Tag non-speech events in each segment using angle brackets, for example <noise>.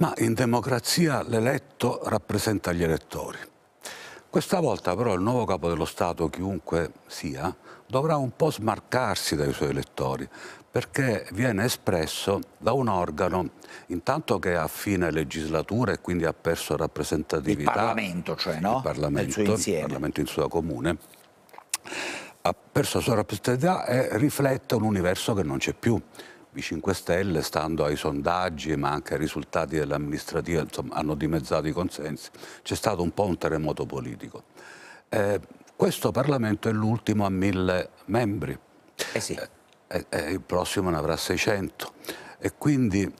Ma in democrazia l'eletto rappresenta gli elettori. Questa volta però il nuovo capo dello Stato, chiunque sia, dovrà un po' smarcarsi dai suoi elettori perché viene espresso da un organo intanto che a fine legislatura e quindi ha perso rappresentatività. Il Parlamento, cioè, no? Il Parlamento, Nel suo il Parlamento in sua comune ha perso la sua rappresentatività e riflette un universo che non c'è più i 5 Stelle, stando ai sondaggi ma anche ai risultati dell'amministrativa, hanno dimezzato i consensi, c'è stato un po' un terremoto politico. Eh, questo Parlamento è l'ultimo a mille membri, eh sì. eh, eh, eh il prossimo ne avrà 600 e quindi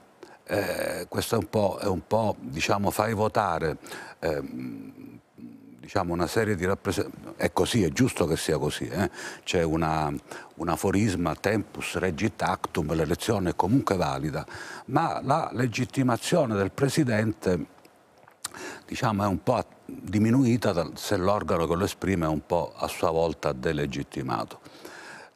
eh, questo è un po', è un po' diciamo, fai votare ehm, diciamo, una serie di rappresentanti, è così, è giusto che sia così, eh? c'è un aforisma tempus regit actum, l'elezione è comunque valida, ma la legittimazione del Presidente diciamo, è un po' diminuita se l'organo che lo esprime è un po' a sua volta delegittimato.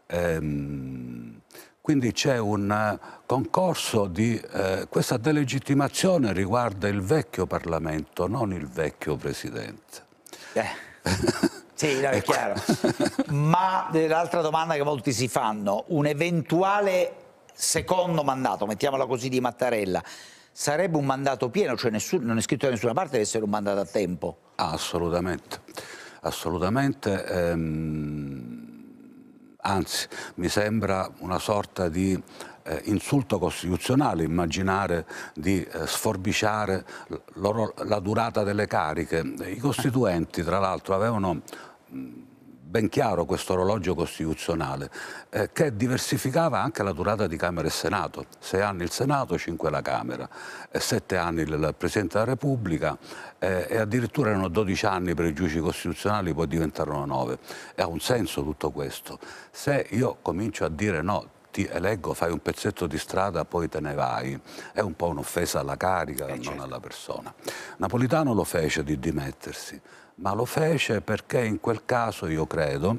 Ehm, quindi c'è un concorso di... Eh, questa delegittimazione riguarda il vecchio Parlamento, non il vecchio Presidente. Eh. <laughs> Sì, no, è ecco. chiaro. Ma l'altra domanda che molti si fanno, un eventuale secondo mandato, mettiamola così, di Mattarella, sarebbe un mandato pieno, cioè nessun, non è scritto da nessuna parte deve essere un mandato a tempo? Assolutamente, assolutamente. Ehm, anzi, mi sembra una sorta di eh, insulto costituzionale immaginare di eh, sforbiciare la durata delle cariche. I costituenti, tra l'altro, avevano mm, ben chiaro questo orologio costituzionale eh, che diversificava anche la durata di Camera e Senato, sei anni il Senato, cinque la Camera, e eh, sette anni il Presidente della Repubblica eh, e addirittura erano dodici anni per i giudici costituzionali, poi diventarono nove. E ha un senso tutto questo. Se io comincio a dire no, ti eleggo, fai un pezzetto di strada, poi te ne vai. È un po' un'offesa alla carica, eh, non certo. alla persona. Napolitano lo fece di dimettersi, ma lo fece perché in quel caso, io credo,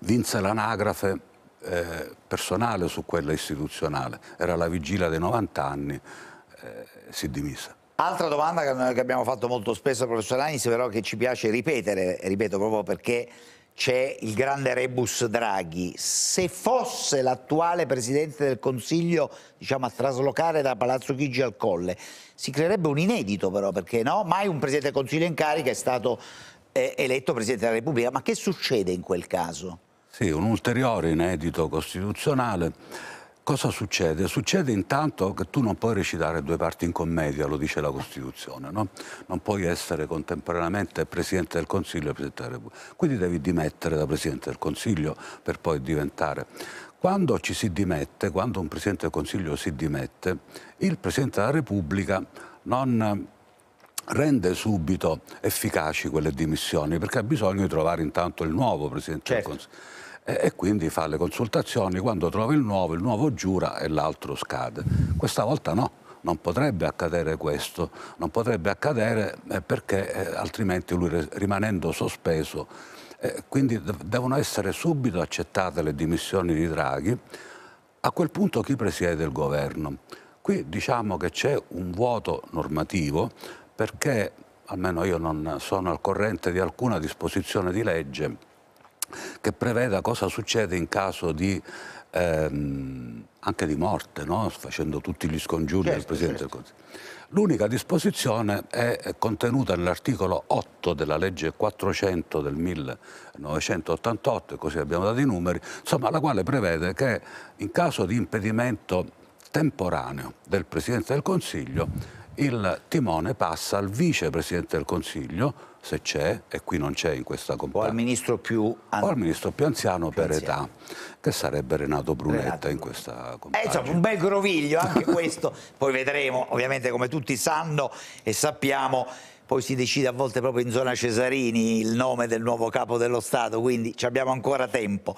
vinse l'anagrafe eh, personale su quella istituzionale. Era la vigilia dei 90 anni, eh, si dimise. Altra domanda che abbiamo fatto molto spesso al professor Agnes, però che ci piace ripetere, ripeto proprio perché c'è il grande rebus Draghi. Se fosse l'attuale Presidente del Consiglio diciamo, a traslocare da Palazzo Chigi al Colle, si creerebbe un inedito però, perché no? Mai un Presidente del Consiglio in carica è stato eh, eletto Presidente della Repubblica. Ma che succede in quel caso? Sì, un ulteriore inedito costituzionale Cosa succede? Succede intanto che tu non puoi recitare due parti in commedia, lo dice la Costituzione, no? non puoi essere contemporaneamente Presidente del Consiglio e Presidente della Repubblica, quindi devi dimettere da Presidente del Consiglio per poi diventare. Quando ci si dimette, quando un Presidente del Consiglio si dimette, il Presidente della Repubblica non rende subito efficaci quelle dimissioni perché ha bisogno di trovare intanto il nuovo Presidente certo. del Consiglio e quindi fa le consultazioni, quando trova il nuovo, il nuovo giura e l'altro scade. Questa volta no, non potrebbe accadere questo, non potrebbe accadere eh, perché eh, altrimenti lui rimanendo sospeso, eh, quindi devono essere subito accettate le dimissioni di Draghi, a quel punto chi presiede il governo? Qui diciamo che c'è un vuoto normativo perché almeno io non sono al corrente di alcuna disposizione di legge che preveda cosa succede in caso di, ehm, anche di morte, no? facendo tutti gli scongiuri certo, del Presidente certo. del Consiglio. L'unica disposizione è contenuta nell'articolo 8 della legge 400 del 1988, così abbiamo dato i numeri, insomma la quale prevede che in caso di impedimento temporaneo del Presidente del Consiglio il timone passa al vicepresidente del Consiglio, se c'è, e qui non c'è in questa compagnia. O al ministro più, an... o al ministro più anziano più per anziano. età, che sarebbe Renato Brunetta Renato. in questa compagnia. Eh, insomma, un bel groviglio anche questo, poi vedremo, ovviamente come tutti sanno e sappiamo, poi si decide a volte proprio in zona Cesarini il nome del nuovo capo dello Stato, quindi abbiamo ancora tempo.